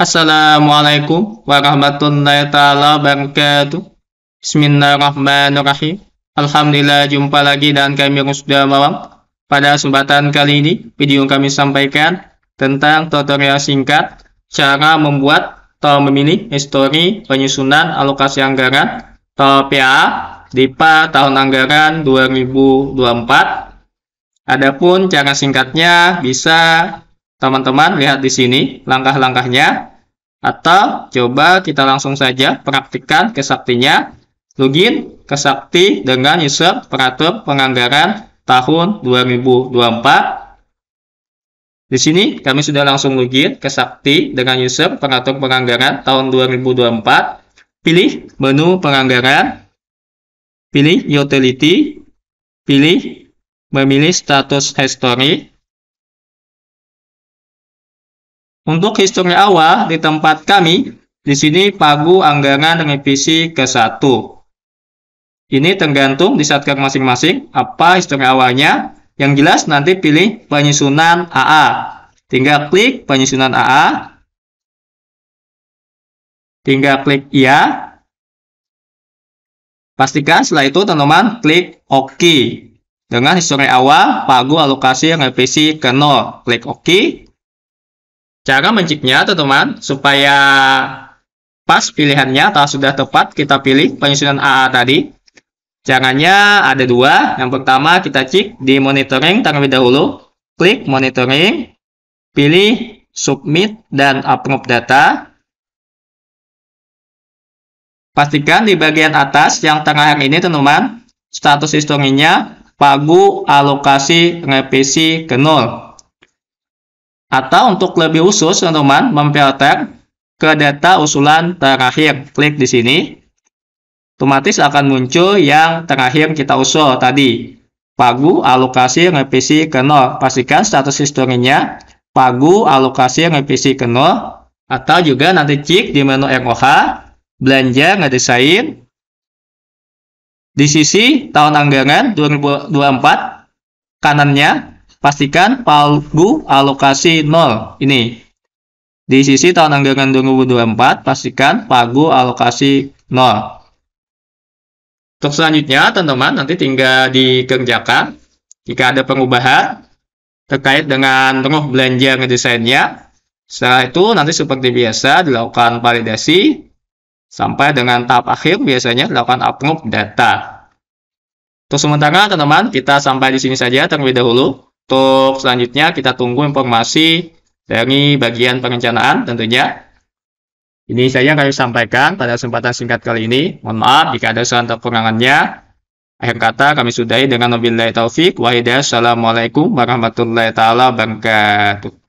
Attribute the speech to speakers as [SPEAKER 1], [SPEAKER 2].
[SPEAKER 1] Assalamualaikum warahmatullahi taala wabarakatuh. Bismillahirrahmanirrahim. Alhamdulillah jumpa lagi dan kami sudah malam. Pada kesempatan kali ini, video kami sampaikan tentang tutorial singkat cara membuat atau memilih histori penyusunan alokasi anggaran atau PA DIPA tahun anggaran 2024. Adapun cara singkatnya bisa teman-teman lihat di sini langkah-langkahnya. Atau coba kita langsung saja praktikkan kesaktinya. Login kesakti dengan user peratur penganggaran tahun 2024. Di sini kami sudah langsung login kesakti dengan user peratur penganggaran tahun 2024. Pilih menu penganggaran, pilih utility, pilih memilih status
[SPEAKER 2] history, Untuk histori
[SPEAKER 1] awal di tempat kami, di sini pagu anggaran revisi ke-1. Ini tergantung di satker masing-masing apa histori awalnya. Yang jelas nanti pilih penyusunan AA. Tinggal klik penyusunan AA.
[SPEAKER 2] Tinggal klik ya.
[SPEAKER 1] Pastikan setelah itu teman-teman klik OK. Dengan histori awal, pagu alokasi revisi ke 0. Klik OK. Cara menciknya, teman-teman, supaya pas pilihannya atau sudah tepat, kita pilih penyusunan AA tadi. Caranya ada dua. Yang pertama, kita cek di monitoring terlebih dahulu. Klik monitoring, pilih submit dan approve data. Pastikan di bagian atas yang yang ini, teman-teman, status historinya pagu alokasi revisi ke nol. Atau untuk lebih khusus, teman-teman, memfilter ke data usulan terakhir. Klik di sini. Otomatis akan muncul yang terakhir kita usul tadi. Pagu alokasi revisi ke nol. Pastikan status historinya pagu alokasi revisi ke nol. Atau juga nanti cek di menu ROH, belanja ngedesain. Di sisi tahun anggaran 2024, kanannya pastikan pagu alokasi 0 ini. Di sisi tahun anggaran 2024, pastikan pagu alokasi 0. Untuk selanjutnya, teman-teman, nanti tinggal dikerjakan. Jika ada perubahan terkait dengan tengah belanja ngedesainnya, setelah itu nanti seperti biasa dilakukan validasi sampai dengan tahap akhir biasanya dilakukan upload data. Untuk sementara, teman-teman, kita sampai di sini saja terlebih dahulu untuk selanjutnya kita tunggu informasi dari bagian perencanaan tentunya. Ini saya kami sampaikan pada kesempatan singkat kali ini. Mohon maaf jika ada salah atau kurangannya. Akhir kata kami sudahi dengan wabillahi taufik Wahidah. Assalamualaikum warahmatullahi wabarakatuh.